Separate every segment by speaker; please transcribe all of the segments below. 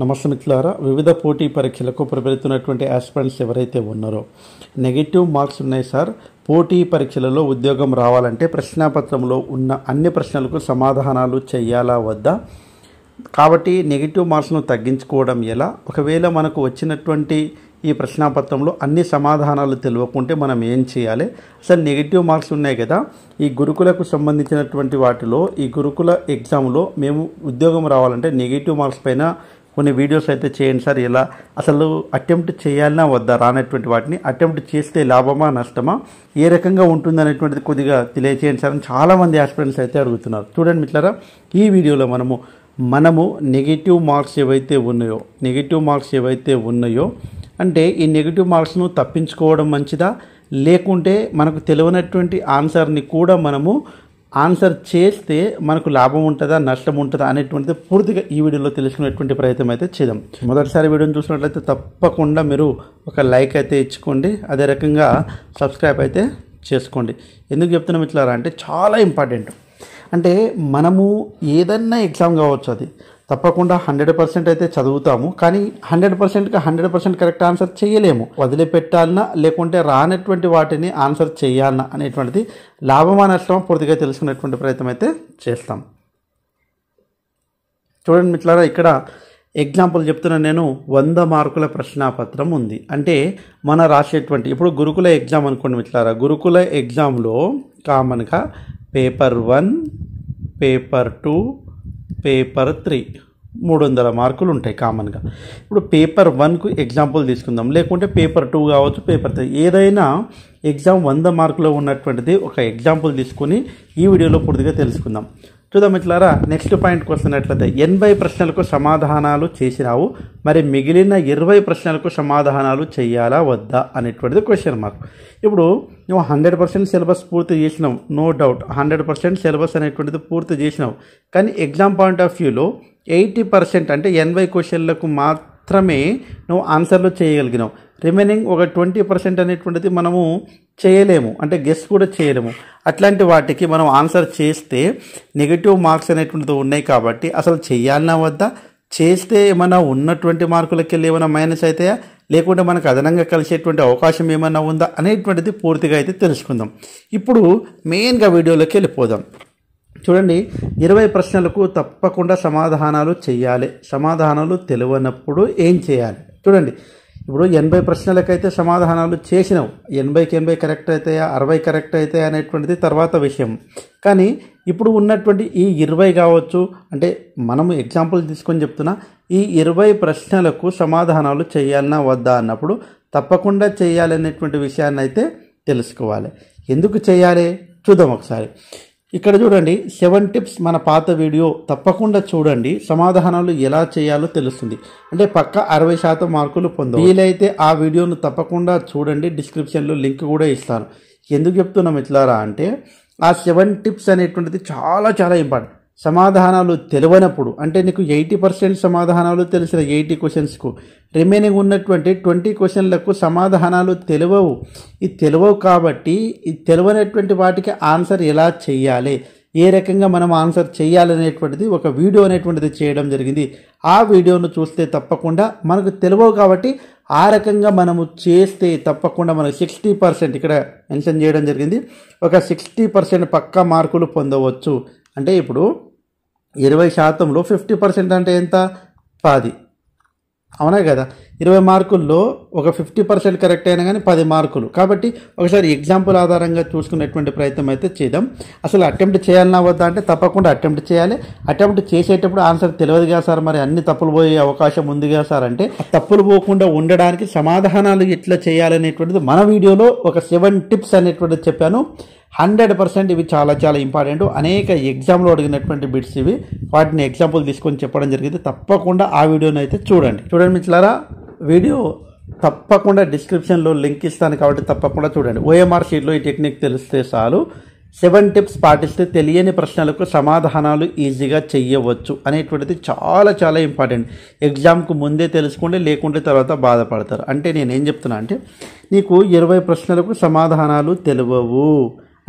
Speaker 1: నమస్తే మిత్రులారా వివిధ పోటీ పరీక్షలకు ప్రిపేరుతున్నటువంటి ఆస్పిరెంట్స్ ఎవరైతే ఉన్నారో నెగిటివ్ మార్క్స్ ఉన్నాయి సార్ పోటీ పరీక్షలలో ఉద్యోగం రావాలంటే ప్రశ్నాపత్రంలో ఉన్న అన్ని ప్రశ్నలకు సమాధానాలు చేయాలా వద్దా కాబట్టి నెగిటివ్ మార్క్స్ను తగ్గించుకోవడం ఎలా ఒకవేళ మనకు వచ్చినటువంటి ఈ ప్రశ్నాపత్రంలో అన్ని సమాధానాలు తెలియకుంటే మనం ఏం చేయాలి అసలు నెగిటివ్ మార్క్స్ ఉన్నాయి కదా ఈ గురుకులకు సంబంధించినటువంటి వాటిలో ఈ గురుకుల ఎగ్జామ్లో మేము ఉద్యోగం రావాలంటే నెగిటివ్ మార్క్స్ పైన కొన్ని వీడియోస్ అయితే చేయండి సార్ ఇలా అసలు అటెంప్ట్ చేయాలన్నా వద్దా రానటువంటి వాటిని అటెంప్ట్ చేస్తే లాభమా నష్టమా ఏ రకంగా ఉంటుంది అనేటువంటిది కొద్దిగా తెలియజేయండి సార్ అని చాలామంది ఆస్పిరెంట్స్ అయితే అడుగుతున్నారు చూడండి మిత్రరా ఈ వీడియోలో మనము మనము నెగిటివ్ మార్క్స్ ఏవైతే ఉన్నాయో నెగిటివ్ మార్క్స్ ఏవైతే ఉన్నాయో అంటే ఈ నెగిటివ్ మార్క్స్ను తప్పించుకోవడం మంచిదా లేకుంటే మనకు తెలియనటువంటి ఆన్సర్ని కూడా మనము ఆన్సర్ చేస్తే మనకు లాభం ఉంటుందా నష్టం ఉంటుందా అనేటువంటిది పూర్తిగా ఈ వీడియోలో తెలుసుకునేటువంటి ప్రయత్నం అయితే చేద్దాం మొదటిసారి వీడియోని చూసినట్లయితే తప్పకుండా మీరు ఒక లైక్ అయితే ఇచ్చుకోండి అదే రకంగా సబ్స్క్రైబ్ అయితే చేసుకోండి ఎందుకు చెప్తున్నాం ఇట్లా అంటే చాలా ఇంపార్టెంట్ అంటే మనము ఏదన్నా ఎగ్జామ్ కావచ్చు అది తప్పకుండా హండ్రెడ్ పర్సెంట్ అయితే చదువుతాము కానీ హండ్రెడ్ పర్సెంట్గా హండ్రెడ్ పర్సెంట్ కరెక్ట్ ఆన్సర్ చేయలేము వదిలిపెట్టాలన్నా లేకుంటే రానటువంటి వాటిని ఆన్సర్ చేయాలన్నా అనేటువంటిది లాభమా నష్టం పూర్తిగా తెలుసుకునేటువంటి ప్రయత్నం అయితే చేస్తాం చూడండి మిట్లారా ఇక్కడ ఎగ్జాంపుల్ చెప్తున్నా నేను వంద మార్కుల ప్రశ్నాపత్రం ఉంది అంటే మన రాసేటువంటి ఇప్పుడు గురుకుల ఎగ్జామ్ అనుకోండి మిట్లారా గురుకుల ఎగ్జామ్లో కామన్గా paper one paper two paper three మూడు వందల మార్కులు ఉంటాయి కామన్గా ఇప్పుడు పేపర్ వన్కు ఎగ్జాంపుల్ తీసుకుందాం లేకుంటే పేపర్ టూ కావచ్చు పేపర్ త్రీ ఏదైనా ఎగ్జామ్ వంద మార్కులో ఉన్నటువంటిది ఒక ఎగ్జాంపుల్ తీసుకొని ఈ వీడియోలో పూర్తిగా తెలుసుకుందాం చూద్దాం మిట్లారా నెక్స్ట్ పాయింట్కి వస్తున్నట్లయితే ఎనభై ప్రశ్నలకు సమాధానాలు చేసినావు మరి మిగిలిన ఇరవై ప్రశ్నలకు సమాధానాలు చేయాలా వద్దా అనేటువంటిది క్వశ్చన్ మార్క్ ఇప్పుడు నువ్వు హండ్రెడ్ పర్సెంట్ సిలబస్ పూర్తి చేసినావు no doubt hundred percent syllabus అనేటువంటిది పూర్తి చేసినావు కానీ ఎగ్జామ్ పాయింట్ ఆఫ్ వ్యూలో ఎయిటీ పర్సెంట్ అంటే ఎనభై క్వశ్చన్లకు మాత్రమే నువ్వు ఆన్సర్లు చేయగలిగినావు రిమైనింగ్ ఒక ట్వంటీ పర్సెంట్ అనేటువంటిది మనము చేయలేము అంటే గెస్ కూడా చేయలేము అట్లాంటి వాటికి మనం ఆన్సర్ చేస్తే నెగిటివ్ మార్క్స్ అనేటువంటిది ఉన్నాయి కాబట్టి అసలు చేయాలన్నా వద్దా చేస్తే ఏమైనా ఉన్నటువంటి మార్కులకి వెళ్ళి ఏమైనా మైనస్ అవుతాయా లేకుంటే మనకు అదనంగా కలిసేటువంటి అవకాశం ఏమైనా ఉందా అనేటువంటిది పూర్తిగా అయితే తెలుసుకుందాం ఇప్పుడు మెయిన్గా వీడియోలోకి వెళ్ళిపోదాం చూడండి ఇరవై ప్రశ్నలకు తప్పకుండా సమాధానాలు చేయాలి సమాధానాలు తెలియనప్పుడు ఏం చేయాలి చూడండి ఇప్పుడు ఎనభై ప్రశ్నలకైతే సమాధానాలు చేసినావు ఎనభైకి ఎనభై కరెక్ట్ అవుతాయా అరవై కరెక్ట్ అవుతాయా అనేటువంటిది తర్వాత విషయం కానీ ఇప్పుడు ఉన్నటువంటి ఈ ఇరవై కావచ్చు అంటే మనము ఎగ్జాంపుల్ తీసుకొని చెప్తున్నా ఈ ఇరవై ప్రశ్నలకు సమాధానాలు చేయాలన్నా వద్దా అన్నప్పుడు తప్పకుండా చేయాలనేటువంటి విషయాన్ని అయితే తెలుసుకోవాలి ఎందుకు చేయాలి చూద్దాం ఒకసారి ఇక్కడ చూడండి సెవెన్ టిప్స్ మన పాత వీడియో తప్పకుండా చూడండి సమాధానాలు ఎలా చేయాలో తెలుస్తుంది అంటే పక్క అరవై శాతం మార్కులు పొందు వీలైతే ఆ వీడియోను తప్పకుండా చూడండి డిస్క్రిప్షన్లో లింక్ కూడా ఇస్తాను ఎందుకు చెప్తున్నాం ఇట్లారా అంటే ఆ సెవెన్ టిప్స్ అనేటువంటిది చాలా చాలా ఇంపార్టెంట్ సమాధానాలు తెలివనప్పుడు అంటే నీకు ఎయిటీ పర్సెంట్ సమాధానాలు తెలిసిన ఎయిటీ క్వశ్చన్స్కు రిమైనింగ్ ఉన్నటువంటి ట్వంటీ క్వశ్చన్లకు సమాధానాలు తెలియవు ఇది తెలియవు కాబట్టి ఈ తెలివైనటువంటి వాటికి ఆన్సర్ ఎలా చేయాలి ఏ రకంగా మనం ఆన్సర్ చేయాలనేటువంటిది ఒక వీడియో అనేటువంటిది చేయడం జరిగింది ఆ వీడియోను చూస్తే తప్పకుండా మనకు తెలియవు కాబట్టి ఆ రకంగా మనము చేస్తే తప్పకుండా మనకు సిక్స్టీ పర్సెంట్ ఇక్కడ మెన్షన్ చేయడం జరిగింది ఒక సిక్స్టీ పర్సెంట్ పక్కా మార్కులు పొందవచ్చు అంటే ఇప్పుడు ఇరవై శాతంలో ఫిఫ్టీ పర్సెంట్ అంటే ఎంత పది అవునా కదా ఇరవై మార్కుల్లో ఒక ఫిఫ్టీ పర్సెంట్ కరెక్ట్ అయినా కానీ పది మార్కులు కాబట్టి ఒకసారి ఎగ్జాంపుల్ ఆధారంగా చూసుకునేటువంటి ప్రయత్నం అయితే చేద్దాం అసలు అటెంప్ట్ చేయాలన్నా వద్దా అంటే తప్పకుండా అటెంప్ట్ చేయాలి అటెంప్ట్ చేసేటప్పుడు ఆన్సర్ తెలియదు కదా సార్ మరి అన్ని తప్పులు పోయే అవకాశం ఉంది కదా సార్ అంటే తప్పులు పోకుండా ఉండడానికి సమాధానాలు ఎట్లా చేయాలనేటువంటిది మన వీడియోలో ఒక సెవెన్ టిప్స్ అనేటువంటిది చెప్పాను హండ్రెడ్ పర్సెంట్ ఇవి చాలా చాలా ఇంపార్టెంట్ అనేక ఎగ్జామ్లో అడిగినటువంటి బిట్స్ ఇవి వాటిని ఎగ్జాంపుల్ తీసుకొని చెప్పడం జరిగింది తప్పకుండా ఆ వీడియోని అయితే చూడండి చూడండి మిట్లారా వీడియో తప్పకుండా డిస్క్రిప్షన్లో లింక్ ఇస్తాను కాబట్టి తప్పకుండా చూడండి ఓఎంఆర్ షీట్లో ఈ టెక్నిక్ తెలిస్తే చాలు సెవెన్ టిప్స్ పాటిస్తే తెలియని ప్రశ్నలకు సమాధానాలు ఈజీగా చెయ్యవచ్చు అనేటువంటిది చాలా చాలా ఇంపార్టెంట్ ఎగ్జామ్కు ముందే తెలుసుకోండి లేకుంటే తర్వాత బాధపడతారు అంటే నేను ఏం చెప్తున్నా అంటే నీకు ఇరవై ప్రశ్నలకు సమాధానాలు తెలియవు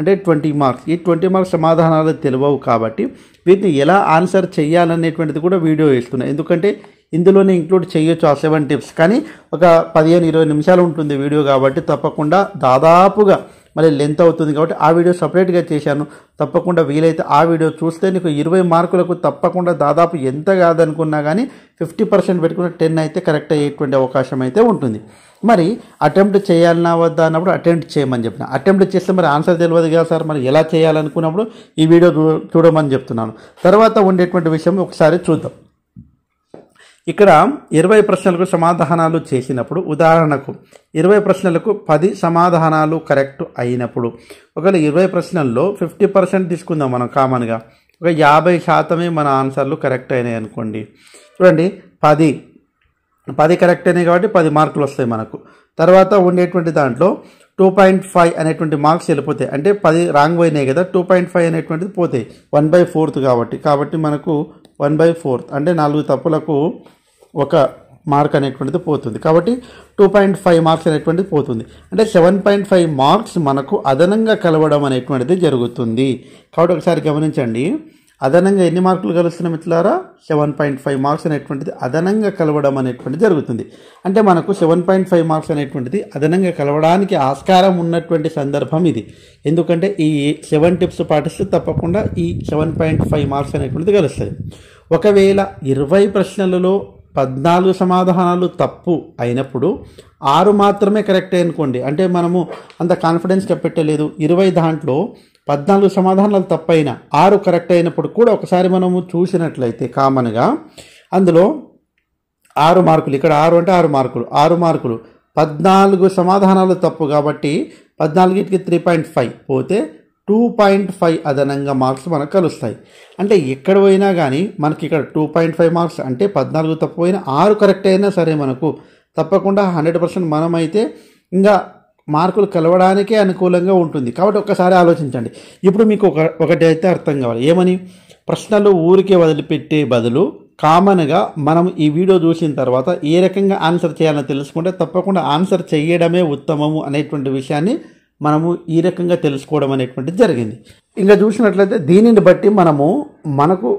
Speaker 1: అంటే ట్వంటీ మార్క్స్ ఈ ట్వంటీ మార్క్స్ సమాధానాలు తెలియవు కాబట్టి వీటిని ఎలా ఆన్సర్ చేయాలనేటువంటిది కూడా వీడియో ఇస్తున్నాయి ఎందుకంటే ఇందులోనే ఇంక్లూడ్ చేయొచ్చు ఆ సెవెన్ టిప్స్ కానీ ఒక పదిహేను ఇరవై నిమిషాలు ఉంటుంది వీడియో కాబట్టి తప్పకుండా దాదాపుగా మళ్ళీ లెంత్ అవుతుంది కాబట్టి ఆ వీడియో సపరేట్గా చేశాను తప్పకుండా వీలైతే ఆ వీడియో చూస్తే నీకు ఇరవై మార్కులకు తప్పకుండా దాదాపు ఎంత కాదనుకున్నా కానీ ఫిఫ్టీ పర్సెంట్ పెట్టుకున్న టెన్ అయితే కరెక్ట్ అయ్యేటువంటి అవకాశం అయితే ఉంటుంది మరి అటెంప్ట్ చేయాలన్నా వద్దా అన్నప్పుడు అటెంప్ట్ చేయమని చెప్పిన అటెంప్ట్ చేస్తే మరి ఆన్సర్ తెలియదు కదా సార్ మరి ఎలా చేయాలనుకున్నప్పుడు ఈ వీడియో చూడమని చెప్తున్నాను తర్వాత ఉండేటువంటి విషయం ఒకసారి చూద్దాం ఇక్కడ ఇరవై ప్రశ్నలకు సమాధానాలు చేసినప్పుడు ఉదాహరణకు ఇరవై ప్రశ్నలకు పది సమాధానాలు కరెక్ట్ అయినప్పుడు ఒకవేళ ఇరవై ప్రశ్నల్లో ఫిఫ్టీ పర్సెంట్ తీసుకుందాం మనం కామన్గా ఒక యాభై శాతమే మన ఆన్సర్లు కరెక్ట్ అయినాయి అనుకోండి చూడండి పది పది కరెక్ట్ అయినాయి కాబట్టి పది మార్కులు వస్తాయి మనకు తర్వాత ఉండేటువంటి దాంట్లో టూ పాయింట్ ఫైవ్ అనేటువంటి మార్క్స్ వెళ్ళిపోతాయి అంటే పది రాంగ్ పోయినాయి కదా టూ పాయింట్ ఫైవ్ అనేటువంటిది పోతాయి వన్ బై ఫోర్త్ కాబట్టి కాబట్టి మనకు వన్ బై ఫోర్త్ అంటే నాలుగు తప్పులకు ఒక మార్క్ అనేటువంటిది పోతుంది కాబట్టి టూ పాయింట్ ఫైవ్ మార్క్స్ అనేటువంటిది పోతుంది అంటే సెవెన్ పాయింట్ ఫైవ్ మార్క్స్ మనకు అదనంగా కలవడం అనేటువంటిది జరుగుతుంది కాబట్టి ఒకసారి గమనించండి అదనంగా ఎన్ని మార్కులు కలుస్తున్నాం ఇట్లారా సెవెన్ పాయింట్ ఫైవ్ మార్క్స్ అనేటువంటిది అదనంగా కలవడం అనేటువంటిది జరుగుతుంది అంటే మనకు సెవెన్ పాయింట్ ఫైవ్ మార్క్స్ అనేటువంటిది అదనంగా కలవడానికి ఆస్కారం ఉన్నటువంటి సందర్భం ఇది ఎందుకంటే ఈ సెవెన్ టిప్స్ పాటిస్తే తప్పకుండా ఈ సెవెన్ పాయింట్ ఫైవ్ మార్క్స్ అనేటువంటిది కలుస్తుంది ఒకవేళ ఇరవై ప్రశ్నలలో పద్నాలుగు సమాధానాలు తప్పు అయినప్పుడు ఆరు మాత్రమే కరెక్ట్ అనుకోండి అంటే మనము అంత కాన్ఫిడెన్స్గా పెట్టలేదు ఇరవై దాంట్లో పద్నాలుగు సమాధానాలు తప్పైన ఆరు కరెక్ట్ అయినప్పుడు కూడా ఒకసారి మనము చూసినట్లయితే కామన్గా అందులో ఆరు మార్కులు ఇక్కడ ఆరు అంటే ఆరు మార్కులు ఆరు మార్కులు పద్నాలుగు సమాధానాలు తప్పు కాబట్టి పద్నాలుగుకి త్రీ పాయింట్ ఫైవ్ పోతే టూ పాయింట్ ఫైవ్ అదనంగా మార్క్స్ మనకు కలుస్తాయి అంటే ఎక్కడ పోయినా కానీ మనకి ఇక్కడ టూ పాయింట్ ఫైవ్ మార్క్స్ అంటే పద్నాలుగు తప్పిపోయిన ఆరు కరెక్ట్ అయినా సరే మనకు తప్పకుండా హండ్రెడ్ పర్సెంట్ మనమైతే ఇంకా మార్కులు కలవడానికే అనుకూలంగా ఉంటుంది కాబట్టి ఒక్కసారి ఆలోచించండి ఇప్పుడు మీకు ఒక ఒకటి అయితే అర్థం కావాలి ఏమని ప్రశ్నలు ఊరికే వదిలిపెట్టే బదులు కామన్గా మనం ఈ వీడియో చూసిన తర్వాత ఏ రకంగా ఆన్సర్ చేయాలని తెలుసుకుంటే తప్పకుండా ఆన్సర్ చేయడమే ఉత్తమము అనేటువంటి విషయాన్ని మనము ఈ రకంగా తెలుసుకోవడం అనేటువంటిది జరిగింది ఇంకా చూసినట్లయితే దీనిని బట్టి మనము మనకు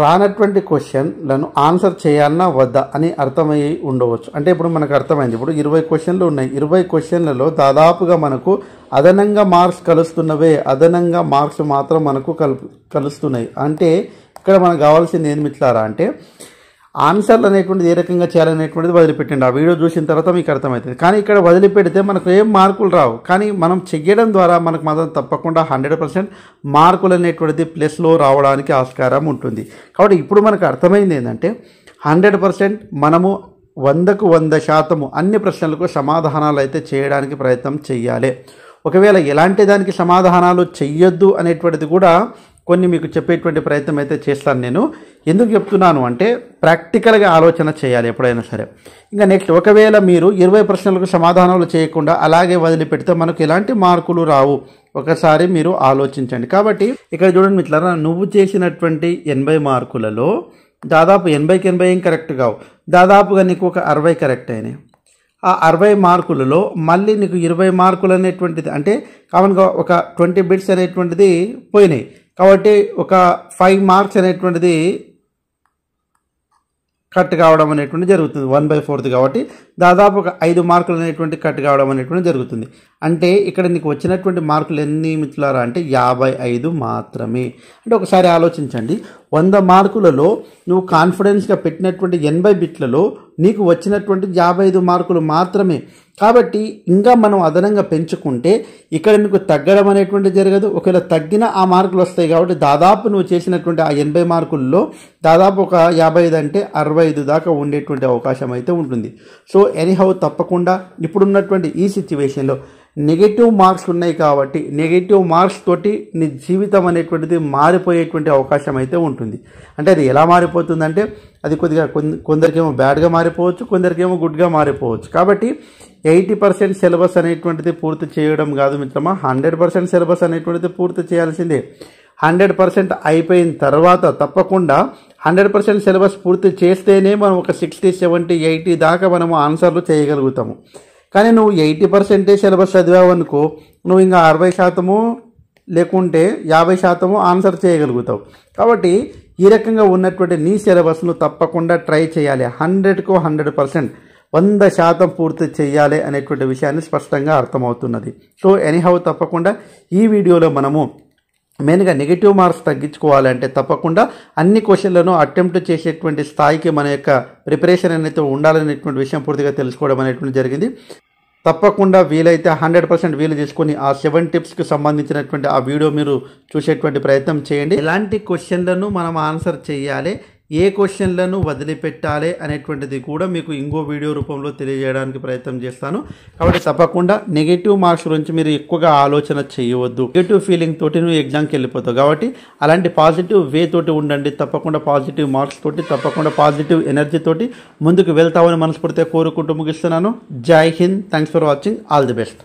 Speaker 1: రానటువంటి క్వశ్చన్లను ఆన్సర్ చేయాలన్నా వద్దా అని అర్థమయ్యి ఉండవచ్చు అంటే ఇప్పుడు మనకు అర్థమైంది ఇప్పుడు ఇరవై క్వశ్చన్లు ఉన్నాయి ఇరవై క్వశ్చన్లలో దాదాపుగా మనకు అదనంగా మార్క్స్ కలుస్తున్నవే అదనంగా మార్క్స్ మాత్రం మనకు కలు కలుస్తున్నాయి అంటే ఇక్కడ మనకు కావాల్సింది ఏమిట్లారా అంటే ఆన్సర్లు అనేటువంటిది ఏ రకంగా చేయాలనేటువంటిది వదిలిపెట్టండి ఆ వీడియో చూసిన తర్వాత మీకు అర్థమవుతుంది కానీ ఇక్కడ వదిలిపెడితే మనకు ఏం మార్కులు రావు కానీ మనం చెయ్యడం ద్వారా మనకు మాత్రం తప్పకుండా హండ్రెడ్ పర్సెంట్ మార్కులు అనేటువంటిది ప్లస్లో రావడానికి ఆస్కారం ఉంటుంది కాబట్టి ఇప్పుడు మనకు అర్థమైంది ఏంటంటే హండ్రెడ్ పర్సెంట్ మనము వందకు వంద శాతము అన్ని ప్రశ్నలకు సమాధానాలు అయితే చేయడానికి ప్రయత్నం చేయాలి ఒకవేళ ఎలాంటి దానికి సమాధానాలు చెయ్యొద్దు అనేటువంటిది కూడా కొన్ని మీకు చెప్పేటువంటి ప్రయత్నం అయితే చేస్తాను నేను ఎందుకు చెప్తున్నాను అంటే ప్రాక్టికల్గా ఆలోచన చేయాలి ఎప్పుడైనా సరే ఇంకా నెక్స్ట్ ఒకవేళ మీరు ఇరవై ప్రశ్నలకు సమాధానాలు చేయకుండా అలాగే వదిలిపెడితే మనకు ఎలాంటి మార్కులు రావు ఒకసారి మీరు ఆలోచించండి కాబట్టి ఇక్కడ చూడండి మిత్రులారా నువ్వు చేసినటువంటి ఎనభై మార్కులలో దాదాపు ఎనభైకి ఎనభై ఏం కరెక్ట్ కావు దాదాపుగా నీకు ఒక అరవై కరెక్ట్ అయినాయి ఆ అరవై మార్కులలో మళ్ళీ నీకు ఇరవై మార్కులు అనేటువంటిది అంటే కామన్గా ఒక ట్వంటీ బిట్స్ అనేటువంటిది పోయినాయి కాబట్టి ఒక ఫైవ్ మార్క్స్ అనేటువంటిది కట్ కావడం అనేటువంటిది జరుగుతుంది వన్ బై ఫోర్త్ కాబట్టి దాదాపు ఒక ఐదు మార్కులు అనేటువంటి కట్ కావడం అనేటువంటి జరుగుతుంది అంటే ఇక్కడ నీకు వచ్చినటువంటి మార్కులు ఎన్ని మిత్రులారా అంటే యాభై ఐదు మాత్రమే అంటే ఒకసారి ఆలోచించండి వంద మార్కులలో నువ్వు కాన్ఫిడెన్స్గా పెట్టినటువంటి ఎనభై బిట్లలో నీకు వచ్చినటువంటి యాభై ఐదు మార్కులు మాత్రమే కాబట్టి ఇంకా మనం అదనంగా పెంచుకుంటే ఇక్కడ నీకు తగ్గడం అనేటువంటి జరగదు ఒకవేళ తగ్గిన ఆ మార్కులు వస్తాయి కాబట్టి దాదాపు నువ్వు చేసినటువంటి ఆ ఎనభై మార్కుల్లో దాదాపు ఒక యాభై ఐదు అంటే అరవై ఐదు దాకా ఉండేటువంటి అవకాశం అయితే ఉంటుంది సో ఎనీహౌ తప్పకుండా ఇప్పుడున్నటువంటి ఈ సిచ్యువేషన్లో నెగిటివ్ మార్క్స్ ఉన్నాయి కాబట్టి నెగిటివ్ మార్క్స్ తోటి నీ జీవితం అనేటువంటిది మారిపోయేటువంటి అవకాశం అయితే ఉంటుంది అంటే అది ఎలా మారిపోతుందంటే అది కొద్దిగా కొందరికేమో బ్యాడ్గా మారిపోవచ్చు కొందరికేమో గుడ్గా మారిపోవచ్చు కాబట్టి ఎయిటీ పర్సెంట్ సిలబస్ అనేటువంటిది పూర్తి చేయడం కాదు మిత్రమా హండ్రెడ్ పర్సెంట్ సిలబస్ అనేటువంటిది పూర్తి చేయాల్సిందే హండ్రెడ్ పర్సెంట్ అయిపోయిన తర్వాత తప్పకుండా హండ్రెడ్ పర్సెంట్ సిలబస్ పూర్తి చేస్తేనే మనం ఒక సిక్స్టీ సెవెంటీ ఎయిటీ దాకా మనము ఆన్సర్లు చేయగలుగుతాము కానీ నువ్వు ఎయిటీ పర్సెంటే సిలబస్ చదివావనుకో నువ్వు ఇంకా అరవై శాతము లేకుంటే యాభై శాతము ఆన్సర్ చేయగలుగుతావు కాబట్టి ఈ రకంగా ఉన్నటువంటి నీ సిలబస్ను తప్పకుండా ట్రై చేయాలి హండ్రెడ్కు హండ్రెడ్ పర్సెంట్ వంద శాతం పూర్తి చేయాలి అనేటువంటి విషయాన్ని స్పష్టంగా అర్థమవుతున్నది సో ఎనీహౌ తప్పకుండా ఈ వీడియోలో మనము మెయిన్గా నెగిటివ్ మార్క్స్ తగ్గించుకోవాలంటే తప్పకుండా అన్ని క్వశ్చన్లను అటెంప్ట్ చేసేటువంటి స్థాయికి మన యొక్క ప్రిపరేషన్ అనేది ఉండాలనేటువంటి విషయం పూర్తిగా తెలుసుకోవడం అనేటువంటి జరిగింది తప్పకుండా వీలైతే హండ్రెడ్ పర్సెంట్ వీలు తీసుకొని ఆ సెవెన్ టిప్స్కి సంబంధించినటువంటి ఆ వీడియో మీరు చూసేటువంటి ప్రయత్నం చేయండి ఎలాంటి క్వశ్చన్లను మనం ఆన్సర్ చేయాలి ఏ క్వశ్చన్లను వదిలిపెట్టాలి అనేటువంటిది కూడా మీకు ఇంకో వీడియో రూపంలో తెలియజేయడానికి ప్రయత్నం చేస్తాను కాబట్టి తప్పకుండా నెగిటివ్ మార్క్స్ గురించి మీరు ఎక్కువగా ఆలోచన చేయవద్దు నెగిటివ్ ఫీలింగ్ తోటి నువ్వు ఎగ్జామ్కి వెళ్ళిపోతావు కాబట్టి అలాంటి పాజిటివ్ వే తోటి ఉండండి తప్పకుండా పాజిటివ్ మార్క్స్ తోటి తప్పకుండా పాజిటివ్ ఎనర్జీ తోటి ముందుకు వెళ్తామని మనస్ఫూర్తిగా కోరుకుంటూ ముగిస్తున్నాను జై హింద్ thanks for watching all the best